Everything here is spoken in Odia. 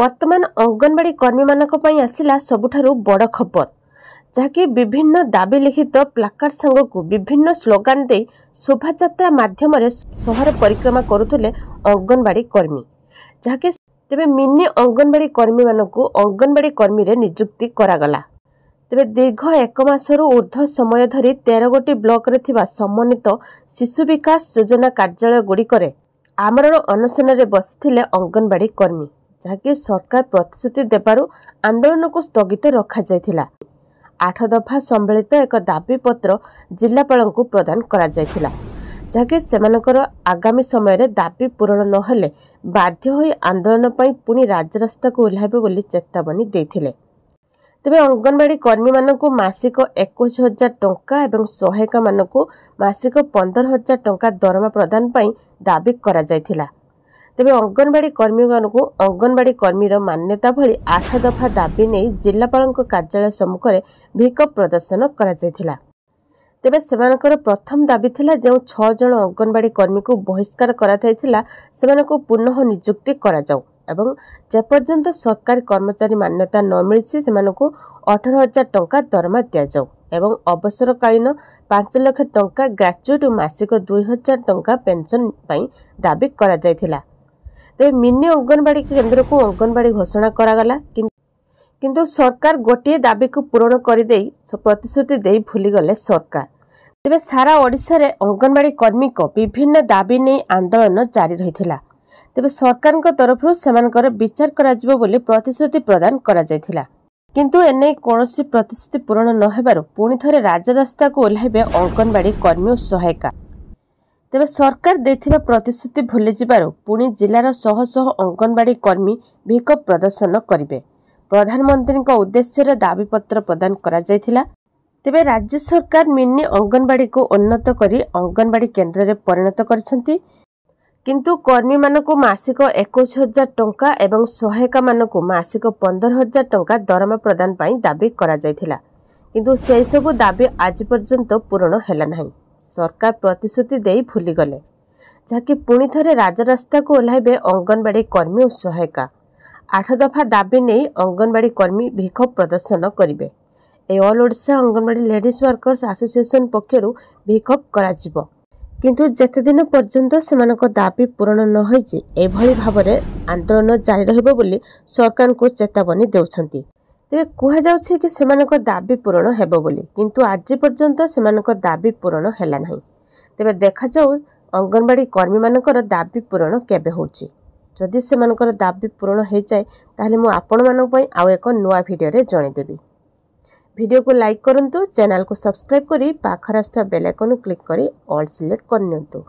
ବର୍ତ୍ତମାନ ଅଙ୍ଗନବାଡ଼ି କର୍ମୀମାନଙ୍କ ପାଇଁ ଆସିଲା ସବୁଠାରୁ ବଡ଼ ଖବର ଯାହାକି ବିଭିନ୍ନ ଦାବି ଲିଖିତ ପ୍ଲାକାର୍ଡ ସାଙ୍ଗକୁ ବିଭିନ୍ନ ସ୍ଲୋଗାନ ଦେଇ ଶୋଭାଯାତ୍ରା ମାଧ୍ୟମରେ ସହର ପରିକ୍ରମା କରୁଥିଲେ ଅଙ୍ଗନବାଡ଼ି କର୍ମୀ ଯାହାକି ତେବେ ମିନି ଅଙ୍ଗନବାଡ଼ି କର୍ମୀମାନଙ୍କୁ ଅଙ୍ଗନବାଡ଼ି କର୍ମୀରେ ନିଯୁକ୍ତି କରାଗଲା ତେବେ ଦୀର୍ଘ ଏକ ମାସରୁ ଉର୍ଦ୍ଧ୍ୱ ସମୟ ଧରି ତେର ଗୋଟି ବ୍ଲକରେ ଥିବା ସମନ୍ୱିତ ଶିଶୁ ବିକାଶ ଯୋଜନା କାର୍ଯ୍ୟାଳୟଗୁଡ଼ିକରେ ଆମରଣ ଅନଶନରେ ବସିଥିଲେ ଅଙ୍ଗନବାଡ଼ି କର୍ମୀ ଯାହାକି ସରକାର ପ୍ରତିଶ୍ରୁତି ଦେବାରୁ ଆନ୍ଦୋଳନକୁ ସ୍ଥଗିତ ରଖାଯାଇଥିଲା ଆଠ ଦଫା ସମ୍ବଳିତ ଏକ ଦାବିପତ୍ର ଜିଲ୍ଲାପାଳଙ୍କୁ ପ୍ରଦାନ କରାଯାଇଥିଲା ଯାହାକି ସେମାନଙ୍କର ଆଗାମୀ ସମୟରେ ଦାବି ପୂରଣ ନହେଲେ ବାଧ୍ୟ ହୋଇ ଆନ୍ଦୋଳନ ପାଇଁ ପୁଣି ରାଜରାସ୍ତାକୁ ଓହ୍ଲାଇବେ ବୋଲି ଚେତାବନୀ ଦେଇଥିଲେ ତେବେ ଅଙ୍ଗନବାଡ଼ି କର୍ମୀମାନଙ୍କୁ ମାସିକ ଏକୋଇଶ ହଜାର ଟଙ୍କା ଏବଂ ସହାୟିକାମାନଙ୍କୁ ମାସିକ ପନ୍ଦର ହଜାର ଟଙ୍କା ଦରମା ପ୍ରଦାନ ପାଇଁ ଦାବି କରାଯାଇଥିଲା ତେବେ ଅଙ୍ଗନବାଡ଼ି କର୍ମୀମାନଙ୍କୁ ଅଙ୍ଗନବାଡ଼ି କର୍ମୀର ମାନ୍ୟତା ଭଳି ଆଠ ଦଫା ଦାବି ନେଇ ଜିଲ୍ଲାପାଳଙ୍କ କାର୍ଯ୍ୟାଳୟ ସମ୍ମୁଖରେ ବିକ୍ଷୋଭ ପ୍ରଦର୍ଶନ କରାଯାଇଥିଲା ତେବେ ସେମାନଙ୍କର ପ୍ରଥମ ଦାବି ଥିଲା ଯେଉଁ ଛଅ ଜଣ ଅଙ୍ଗନବାଡ଼ି କର୍ମୀଙ୍କୁ ବହିଷ୍କାର କରାଯାଇଥିଲା ସେମାନଙ୍କୁ ପୁନଃ ନିଯୁକ୍ତି କରାଯାଉ ଏବଂ ଯେପର୍ଯ୍ୟନ୍ତ ସରକାରୀ କର୍ମଚାରୀ ମାନ୍ୟତା ନ ମିଳିଛି ସେମାନଙ୍କୁ ଅଠର ହଜାର ଟଙ୍କା ଦରମା ଦିଆଯାଉ ଏବଂ ଅବସରକାଳୀନ ପାଞ୍ଚ ଲକ୍ଷ ଟଙ୍କା ଓ ମାସିକ ଦୁଇ ହଜାର ଟଙ୍କା ପେନ୍ସନ୍ ପାଇଁ ଦାବି କରାଯାଇଥିଲା ତେବେ ମିନି ଅଙ୍ଗନବାଡ଼ି କେନ୍ଦ୍ରକୁ ଅଙ୍ଗନବାଡ଼ି ଘୋଷଣା କରାଗଲା କିନ୍ତୁ ସରକାର ଗୋଟିଏ ଦାବିକୁ ପୂରଣ କରିଦେଇ ପ୍ରତିଶ୍ରୁତି ଦେଇ ଭୁଲିଗଲେ ସରକାର ତେବେ ସାରା ଓଡ଼ିଶାରେ ଅଙ୍ଗନବାଡ଼ି କର୍ମୀଙ୍କ ବିଭିନ୍ନ ଦାବି ନେଇ ଆନ୍ଦୋଳନ ଜାରି ରହିଥିଲା ତେବେ ସରକାରଙ୍କ ତରଫରୁ ସେମାନଙ୍କର ବିଚାର କରାଯିବ ବୋଲି ପ୍ରତିଶ୍ରୁତି ପ୍ରଦାନ କରାଯାଇଥିଲା କିନ୍ତୁ ଏନେଇ କୌଣସି ପ୍ରତିଶ୍ରୁତି ପୂରଣ ନ ହେବାରୁ ପୁଣି ଥରେ ରାଜରାସ୍ତାକୁ ଓହ୍ଲାଇବେ ଅଙ୍ଗନବାଡ଼ି କର୍ମୀ ଓ ସହାୟିକା ତେବେ ସରକାର ଦେଇଥିବା ପ୍ରତିଶ୍ରୁତି ଭୁଲିଯିବାରୁ ପୁଣି ଜିଲ୍ଲାର ଶହ ଶହ ଅଙ୍ଗନବାଡ଼ି କର୍ମୀ ବିକ୍ଷୋଭ ପ୍ରଦର୍ଶନ କରିବେ ପ୍ରଧାନମନ୍ତ୍ରୀଙ୍କ ଉଦ୍ଦେଶ୍ୟରେ ଦାବିପତ୍ର ପ୍ରଦାନ କରାଯାଇଥିଲା ତେବେ ରାଜ୍ୟ ସରକାର ମିନି ଅଙ୍ଗନବାଡ଼ିକୁ ଉନ୍ନତ କରି ଅଙ୍ଗନବାଡ଼ି କେନ୍ଦ୍ରରେ ପରିଣତ କରିଛନ୍ତି କିନ୍ତୁ କର୍ମୀମାନଙ୍କୁ ମାସିକ ଏକୋଇଶ ହଜାର ଟଙ୍କା ଏବଂ ସହାୟିକାମାନଙ୍କୁ ମାସିକ ପନ୍ଦର ହଜାର ଟଙ୍କା ଦରମା ପ୍ରଦାନ ପାଇଁ ଦାବି କରାଯାଇଥିଲା କିନ୍ତୁ ସେହିସବୁ ଦାବି ଆଜି ପର୍ଯ୍ୟନ୍ତ ପୂରଣ ହେଲା ନାହିଁ ସରକାର ପ୍ରତିଶ୍ରୁତି ଦେଇ ଭୁଲିଗଲେ ଯାହାକି ପୁଣି ଥରେ ରାଜରାସ୍ତାକୁ ଓହ୍ଲାଇବେ ଅଙ୍ଗନବାଡ଼ି କର୍ମୀ ଓ ସହାୟିକା ଆଠ ଦଫା ଦାବି ନେଇ ଅଙ୍ଗନବାଡ଼ି କର୍ମୀ ବିକ୍ଷୋଭ ପ୍ରଦର୍ଶନ କରିବେ A all Odisha Anganwadi ladies workers association ପକ୍ଷରୁ ବିକ୍ଷୋଭ କରାଯିବ କିନ୍ତୁ ଯେତେଦିନ ପର୍ଯ୍ୟନ୍ତ ସେମାନଙ୍କ ଦାବି ପୂରଣ ନ ହୋଇଛି ଏଭଳି ଭାବରେ ଆନ୍ଦୋଳନ ଜାରି ରହିବ ବୋଲି ସରକାରଙ୍କୁ ଚେତାବନୀ ଦେଉଛନ୍ତି ତେବେ କୁହାଯାଉଛି କି ସେମାନଙ୍କ ଦାବି ପୂରଣ ହେବ ବୋଲି କିନ୍ତୁ ଆଜି ପର୍ଯ୍ୟନ୍ତ ସେମାନଙ୍କ ଦାବି ପୂରଣ ହେଲା ନାହିଁ ତେବେ ଦେଖାଯାଉ ଅଙ୍ଗନବାଡ଼ି କର୍ମୀମାନଙ୍କର ଦାବି ପୂରଣ କେବେ ହେଉଛି ଯଦି ସେମାନଙ୍କର ଦାବି ପୂରଣ ହୋଇଯାଏ ତାହେଲେ ମୁଁ ଆପଣମାନଙ୍କ ପାଇଁ ଆଉ ଏକ ନୂଆ ଭିଡ଼ିଓରେ ଜଣାଇଦେବି ଭିଡ଼ିଓକୁ ଲାଇକ୍ କରନ୍ତୁ ଚ୍ୟାନେଲ୍କୁ ସବସ୍କ୍ରାଇବ୍ କରି ପାଖରେ ଆସୁଥିବା ବେଲାଇକନ୍କୁ କ୍ଲିକ୍ କରି ଅଲ୍ ସିଲେକ୍ଟ କରିନିଅନ୍ତୁ